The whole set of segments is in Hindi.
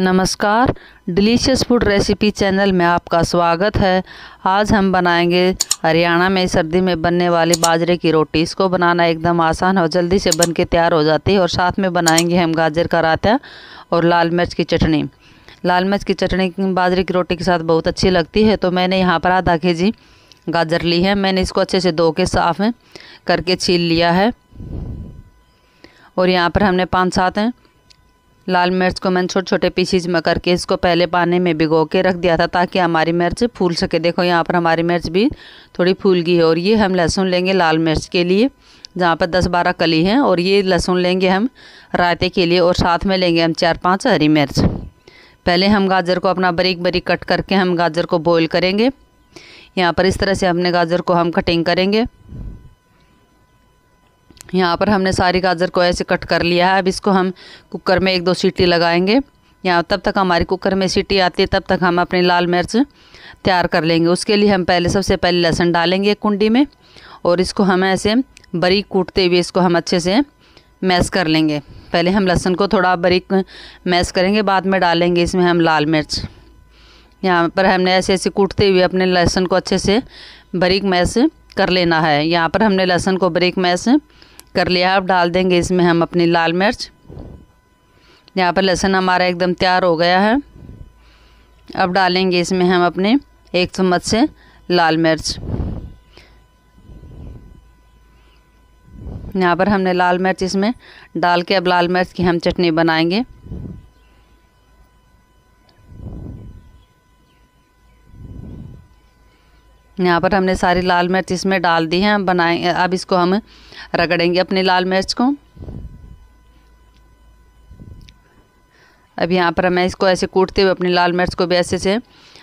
नमस्कार डिलीशियस फूड रेसिपी चैनल में आपका स्वागत है आज हम बनाएंगे हरियाणा में सर्दी में बनने वाली बाजरे की रोटी इसको बनाना एकदम आसान और जल्दी से बन के तैयार हो जाती है और साथ में बनाएंगे हम गाजर का रायता और लाल मिर्च की चटनी लाल मिर्च की चटनी बाजरे की रोटी के साथ बहुत अच्छी लगती है तो मैंने यहाँ पर आधा के जी गाजर ली है मैंने इसको अच्छे से धो के साफ़ करके छील लिया है और यहाँ पर हमने पाँच सात हैं लाल मिर्च को मैंने छोटे छोटे पीसीज में करके इसको पहले पानी में भिगो के रख दिया था ताकि हमारी मिर्च फूल सके देखो यहाँ पर हमारी मिर्च भी थोड़ी फूल गई है और ये हम लहसुन लेंगे लाल मिर्च के लिए जहाँ पर दस बारह कली हैं और ये लहसुन लेंगे हम रायते के लिए और साथ में लेंगे हम चार पाँच हरी मिर्च पहले हम गाजर को अपना बरीक बरीक कट करके हम गाजर को बॉयल करेंगे यहाँ पर इस तरह से हमने गाजर को हम कटिंग करेंगे यहाँ पर हमने सारी गाजर को ऐसे कट कर लिया है अब इसको हम कुकर में एक दो सीटी लगाएंगे यहाँ तब तक हमारी कुकर में सीटी आती है तब तक हम अपनी लाल मिर्च तैयार कर लेंगे उसके लिए हम पहले सबसे पहले लहसुन डालेंगे कुंडी में और इसको हम ऐसे बरीक कूटते हुए इसको हम अच्छे से मैश कर लेंगे पहले हम लहसुन को थोड़ा बरीक मैश करेंगे बाद में डालेंगे इसमें हम लाल मिर्च यहाँ पर हमने ऐसे ऐसे कूटते हुए अपने लहसुन को अच्छे से बरीक मैश कर लेना है यहाँ पर हमने लहसुन को बरीक मैश कर लिया अब डाल देंगे इसमें हम अपनी लाल मिर्च यहाँ पर लहसुन हमारा एकदम तैयार हो गया है अब डालेंगे इसमें हम अपने एक चम्मच से लाल मिर्च यहाँ पर हमने लाल मिर्च इसमें डाल के अब लाल मिर्च की हम चटनी बनाएंगे यहाँ पर हमने सारी लाल मिर्च इसमें डाल दी है बनाए अब इसको हम रगड़ेंगे अपनी लाल मिर्च को अब यहाँ पर हमें इसको ऐसे कूटते हुए अपनी लाल मिर्च को भी ऐसे से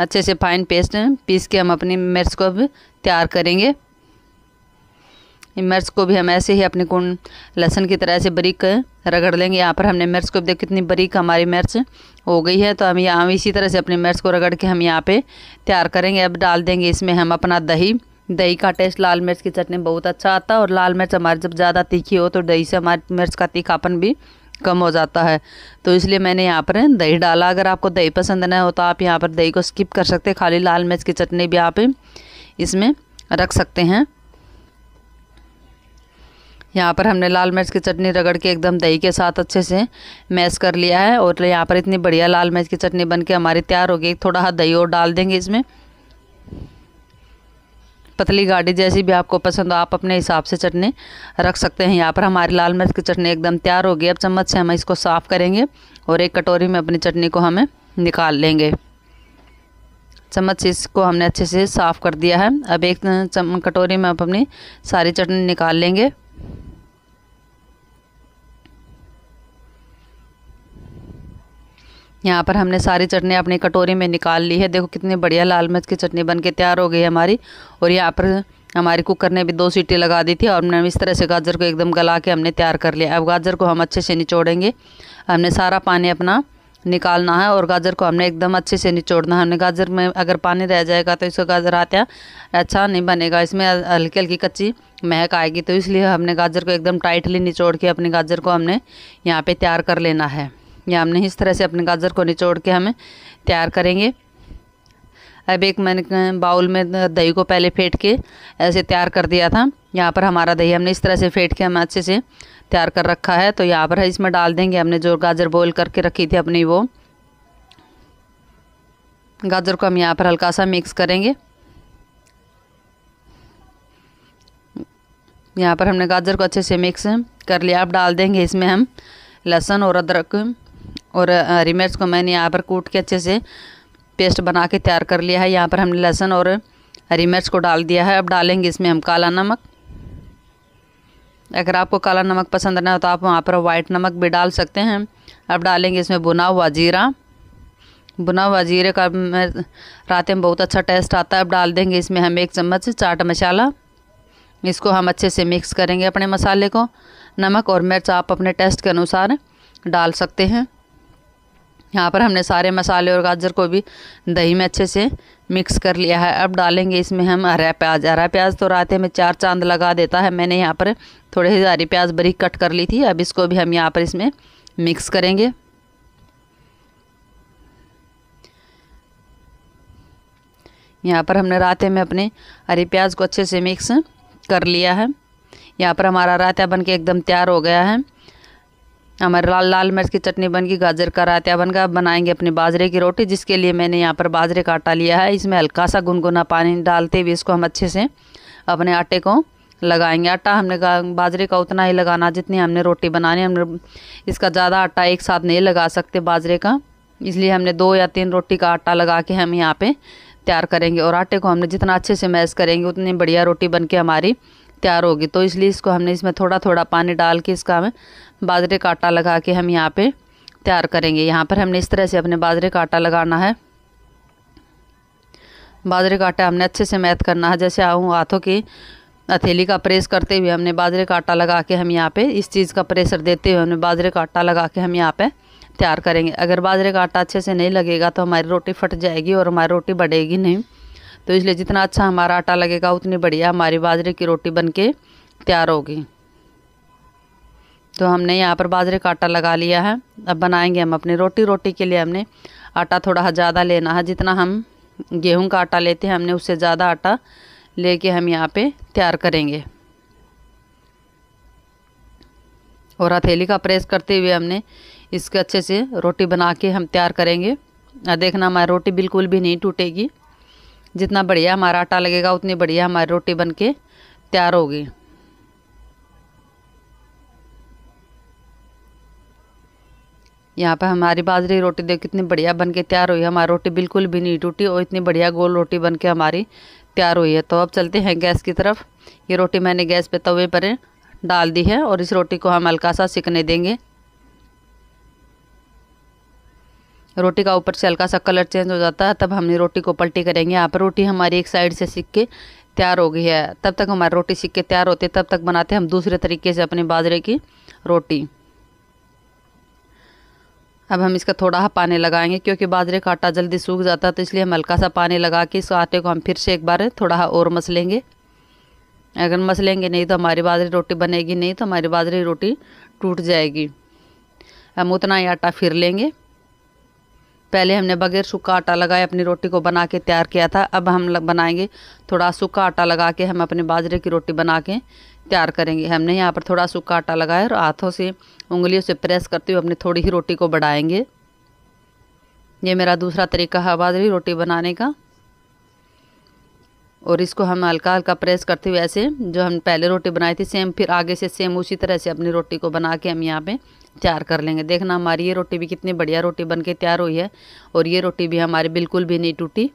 अच्छे से फाइन पेस्ट पीस के हम अपनी मिर्च को अब तैयार करेंगे मिर्च को भी हम ऐसे ही अपने कुंड लहसन की तरह से बरीक रगड़ लेंगे यहाँ पर हमने मिर्च को देख कितनी बरीक हमारी मिर्च हो गई है तो हम यहाँ इसी तरह से अपनी मिर्च को रगड़ के हम यहाँ पे तैयार करेंगे अब डाल देंगे इसमें हम अपना दही दही का टेस्ट लाल मिर्च की चटनी बहुत अच्छा आता है और लाल मिर्च हमारी जब ज़्यादा तीखी हो तो दही से हमारी मिर्च का तीखापन भी कम हो जाता है तो इसलिए मैंने यहाँ पर दही डाला अगर आपको दही पसंद ना हो तो आप यहाँ पर दही को स्किप कर सकते हैं खाली लाल मिर्च की चटनी भी आप इसमें रख सकते हैं यहाँ पर हमने लाल मिर्च की चटनी रगड़ के एकदम दही के साथ अच्छे से मैश कर लिया है और यहाँ पर इतनी बढ़िया लाल मिर्च की चटनी बन के हमारी तैयार हो गई थोड़ा हाथ दही और डाल देंगे इसमें पतली गाढ़ी जैसी भी आपको पसंद हो आप अपने हिसाब से चटनी रख सकते हैं यहाँ पर हमारी लाल मिर्च की चटनी एकदम तैयार होगी अब चम्मच से हम इसको साफ़ करेंगे और एक कटोरी में अपनी चटनी को हमें निकाल लेंगे चम्मच से इसको हमने अच्छे से साफ़ कर दिया है अब एक कटोरी में आप अपनी सारी चटनी निकाल लेंगे यहाँ पर हमने सारी चटनी अपनी कटोरी में निकाल ली है देखो कितनी बढ़िया लाल मिर्च की चटनी बन के तैयार हो गई है हमारी और यहाँ पर हमारे कुकर ने भी दो सीटी लगा दी थी और हमने इस तरह से गाजर को एकदम गला के हमने तैयार कर लिया अब गाजर को हम अच्छे से निचोड़ेंगे हमने सारा पानी अपना निकालना है और गाजर को हमने एकदम अच्छे से निचोड़ना है हमने गाजर में अगर पानी रह जाएगा तो इसका गाजर आते अच्छा नहीं बनेगा इसमें हल्की हल्की कच्ची महक आएगी तो इसलिए हमने गाजर को एकदम टाइटली निचोड़ के अपने गाजर को हमने यहाँ पे तैयार कर लेना है या हमने इस तरह से अपने गाजर को निचोड़ के हमें तैयार करेंगे अब एक मैंने बाउल में दही को पहले फेंट के ऐसे तैयार कर दिया था यहाँ पर हमारा दही हमने इस तरह से फेंट के हमें अच्छे से तैयार कर रखा है तो यहाँ पर इसमें डाल देंगे हमने जो गाजर बॉयल करके रखी थी अपनी वो गाजर को हम यहाँ पर हल्का सा मिक्स करेंगे यहाँ पर हमने गाजर को अच्छे से मिक्स कर लिया अब डाल देंगे इसमें हम लहसुन और अदरक और हरी मिर्च को मैंने यहाँ पर कूट के अच्छे से पेस्ट बना के तैयार कर लिया है यहाँ पर हमने लहसुन और हरी मिर्च को डाल दिया है अब डालेंगे इसमें हम काला नमक अगर आपको काला नमक पसंद ना हो तो आप वहाँ पर वाइट नमक भी डाल सकते हैं अब डालेंगे इसमें बुना हुआ जीरा बुना हुआ जीरे का रात में बहुत अच्छा टेस्ट आता है अब डाल देंगे इसमें हम एक चम्मच चाट मसाला इसको हम अच्छे से मिक्स करेंगे अपने मसाले को नमक और मिर्च आप अपने टेस्ट के अनुसार डाल सकते हैं यहाँ पर हमने सारे मसाले और गाजर को भी दही में अच्छे से मिक्स कर लिया है अब डालेंगे इसमें हम हरा प्याज हरा प्याज तो रातें में चार चांद लगा देता है मैंने यहाँ पर थोड़े से हरी प्याज बरीक कट कर ली थी अब इसको भी हम यहाँ पर इसमें मिक्स करेंगे यहाँ पर हमने रातें में अपने हरी प्याज को अच्छे से मिक्स कर लिया है यहाँ पर हमारा रायता बन के एकदम तैयार हो गया है हमारे लाल लाल मिर्च की चटनी बन गई गाजर का रायता बन गया बनाएंगे अपने बाजरे की रोटी जिसके लिए मैंने यहाँ पर बाजरे का आटा लिया है इसमें हल्का सा गुनगुना पानी डालते हुए इसको हम अच्छे से अपने आटे को लगाएंगे आटा हमने बाजरे का उतना ही लगाना जितनी हमने रोटी बनानी हमने इसका ज़्यादा आटा एक साथ नहीं लगा सकते बाजरे का इसलिए हमने दो या तीन रोटी का आटा लगा के हम यहाँ पे तैयार करेंगे और आटे को हमने जितना अच्छे से मैश करेंगे उतनी बढ़िया रोटी बन के हमारी तैयार होगी तो इसलिए इसको हमने इसमें थोड़ा थोड़ा पानी डाल के इसका हमें बाजरे का आटा लगा के हम यहाँ पे तैयार करेंगे यहाँ पर हमने इस तरह से अपने बाजरे का आटा लगाना है बाजरे का आटा हमने अच्छे से मैथ करना है जैसे आऊँ हाथों की हथेली का प्रेस करते हुए हमने बाजरे का आटा लगा के हम यहाँ पे इस चीज़ का प्रेशर देते हुए हमने बाजरे का आटा लगा के हम यहाँ पे तैयार करेंगे अगर बाजरे का आटा अच्छे से नहीं लगेगा तो हमारी रोटी फट जाएगी और हमारी रोटी बढ़ेगी नहीं तो इसलिए जितना अच्छा हमारा आटा लगेगा उतनी बढ़िया हमारी बाजरे की रोटी बन के तैयार होगी तो हमने यहाँ पर बाजरे का आटा लगा लिया है अब बनाएंगे हम अपनी रोटी रोटी के लिए हमने आटा थोड़ा ज़्यादा लेना है जितना हम गेहूं का आटा लेते हैं हमने उससे ज़्यादा आटा लेके हम यहाँ पे तैयार करेंगे और हथेली का प्रेस करते हुए हमने इसके अच्छे से रोटी बना के हम तैयार करेंगे देखना हमारी रोटी बिल्कुल भी नहीं टूटेगी जितना बढ़िया हमारा आटा लगेगा उतनी बढ़िया हमारी रोटी बन के तैयार होगी यहाँ पर हमारी बाजरी रोटी देखो कितनी बढ़िया बन के तैयार हुई है हमारी रोटी बिल्कुल भी नहीं टूटी और इतनी बढ़िया गोल रोटी बन के हमारी तैयार हुई है तो अब चलते हैं गैस की तरफ ये रोटी मैंने गैस पे तवे पर डाल दी है और इस रोटी को हम हल्का सा सिकने देंगे रोटी का ऊपर से हल्का सा कलर चेंज हो जाता है तब हमने रोटी को पलटी करेंगे यहाँ पर रोटी हमारी एक साइड से सीख के तैयार हो गई है तब तक हमारी रोटी सीख के तैयार होती है तब तक बनाते हैं हम दूसरे तरीके से अपने बाजरे की रोटी अब हम इसका थोड़ा सा पानी लगाएंगे क्योंकि बाजरे का आटा जल्दी सूख जाता है तो इसलिए हम हल्का सा पानी लगा के इस आटे को हम फिर से एक बार थोड़ा सा और मस लेंगे अगर मस लेंगे नहीं तो हमारी बाजरी रोटी बनेगी नहीं तो हमारी बाजरी रोटी टूट जाएगी हम उतना ही आटा फिर लेंगे पहले हमने बगैर सूखा आटा लगाए अपनी रोटी को बना के तैयार किया था अब हम बनाएंगे थोड़ा सूखा आटा लगा के हम अपने बाजरे की रोटी बना के तैयार करेंगे हमने यहाँ पर थोड़ा सूखा आटा लगाया और हाथों से उंगलियों से प्रेस करते हुए अपनी थोड़ी ही रोटी को बढ़ाएंगे ये मेरा दूसरा तरीका है बाजरी रोटी बनाने का और इसको हम हल्का हल्का प्रेस करते हुए ऐसे जो हम पहले रोटी बनाई थी सेम फिर आगे से सेम उसी तरह से अपनी रोटी को बना के हम यहाँ पे तैयार कर लेंगे देखना हमारी ये रोटी भी कितनी बढ़िया रोटी बन के तैयार हुई है और ये रोटी भी हमारी बिल्कुल भी नहीं टूटी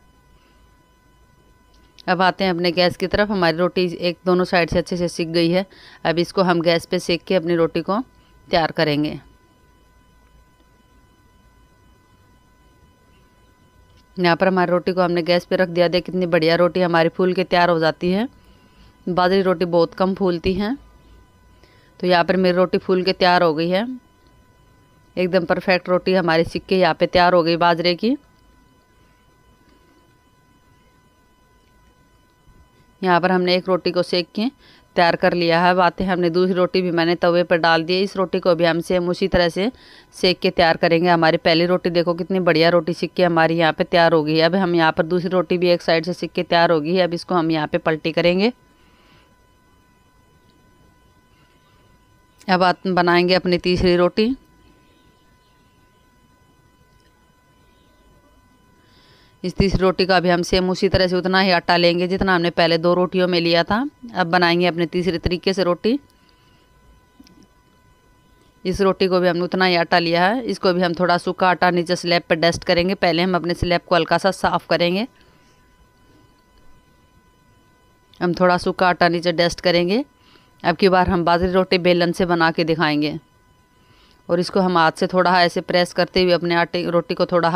अब आते हैं अपने गैस की तरफ हमारी रोटी एक दोनों साइड से अच्छे से सीख गई है अब इसको हम गैस पर सेक के अपनी रोटी को तैयार करेंगे यहाँ पर हमारी रोटी को हमने गैस पे रख दिया देखिए कितनी बढ़िया रोटी हमारी फूल के तैयार हो जाती है बाजरी रोटी बहुत कम फूलती हैं तो यहाँ पर मेरी रोटी फूल के तैयार हो गई है एकदम परफेक्ट रोटी हमारी सिक के यहाँ पर तैयार हो गई बाजरे की यहाँ पर हमने एक रोटी को सेक के तैयार कर लिया है बातें हमने दूसरी रोटी भी मैंने तवे पर डाल दी इस रोटी को भी हम सेम उसी तरह से सेक के तैयार करेंगे हमारी पहली रोटी देखो कितनी बढ़िया रोटी सीख के हमारी यहाँ पे तैयार होगी अब हम यहाँ पर दूसरी रोटी भी एक साइड से सीख के तैयार होगी अब इसको हम यहाँ पे पलटी करेंगे अब बनाएंगे अपनी तीसरी रोटी इस तीसरी रोटी का भी हम सेम उसी तरह से उतना ही आटा लेंगे जितना हमने पहले दो रोटियों में लिया था अब बनाएंगे अपने तीसरे तरीके से रोटी इस रोटी को भी हमने उतना ही आटा लिया है इसको भी हम थोड़ा सूखा आटा नीचे स्लैब पर डस्ट करेंगे पहले हम अपने स्लैब को हल्का सा साफ़ करेंगे हम थोड़ा सूखा आटा नीचे डस्ट करेंगे अब की बार हम बाजरी रोटी बेलन से बना के दिखाएंगे और इसको हम हाथ से थोड़ा ऐसे प्रेस करते हुए अपने आटे रोटी को थोड़ा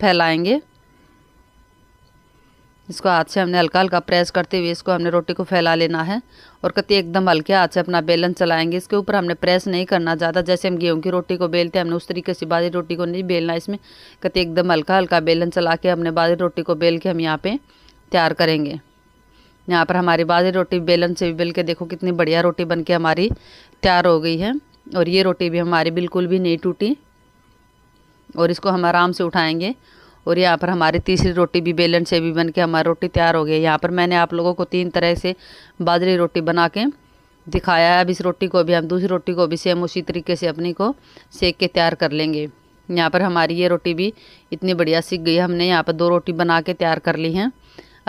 फैलाएंगे इसको हाथ से हमने हल्का हल्का प्रेस करते हुए इसको हमने रोटी को फैला लेना है और कति एकदम हल्के हाथ से अपना बेलन चलाएंगे इसके ऊपर हमने प्रेस नहीं करना ज़्यादा जैसे हम गेहूं की रोटी को बेलते हैं हमने उस तरीके से बाजरी रोटी को नहीं बेलना इसमें कति एकदम हल्का हल्का बेलन चला के हमने बाजरी रोटी को बेल के हम यहाँ पर तैयार करेंगे यहाँ पर हमारी बाजरी रोटी बेलन से भी बेल के देखो कितनी बढ़िया रोटी बन के हमारी तैयार हो गई है और ये रोटी भी हमारी बिल्कुल भी नहीं टूटी और इसको हम आराम से उठाएंगे और यहाँ पर हमारी तीसरी रोटी भी बेलन से भी बन के हमारी रोटी तैयार हो गई यहाँ पर मैंने आप लोगों को तीन तरह से बाजरी रोटी बना के दिखाया है अब इस रोटी को भी हम दूसरी रोटी को भी सेम उसी तरीके से अपनी को सेक के तैयार कर लेंगे यहाँ पर हमारी ये रोटी भी इतनी बढ़िया सीख गई हमने यहाँ पर दो रोटी बना के तैयार कर ली हैं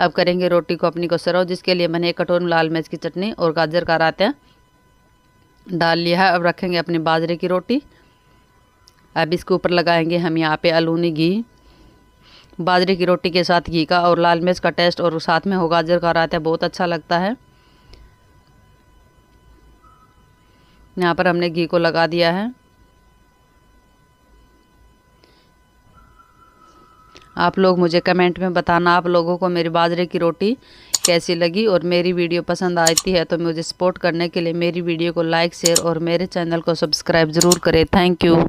अब करेंगे रोटी को अपनी को सरव जिसके लिए मैंने एक कटोरी लाल मिर्च की चटनी और गाजर का रायता डाल लिया है अब रखेंगे अपनी बाजरे की रोटी अब इसके ऊपर लगाएंगे हम यहाँ पे अलूनी घी बाजरे की रोटी के साथ घी का और लाल मिर्च का टेस्ट और साथ में हो गाजर का रायता बहुत अच्छा लगता है यहाँ पर हमने घी को लगा दिया है आप लोग मुझे कमेंट में बताना आप लोगों को मेरी बाजरे की रोटी कैसी लगी और मेरी वीडियो पसंद आती है तो मुझे सपोर्ट करने के लिए मेरी वीडियो को लाइक शेयर और मेरे चैनल को सब्सक्राइब ज़रूर करें थैंक यू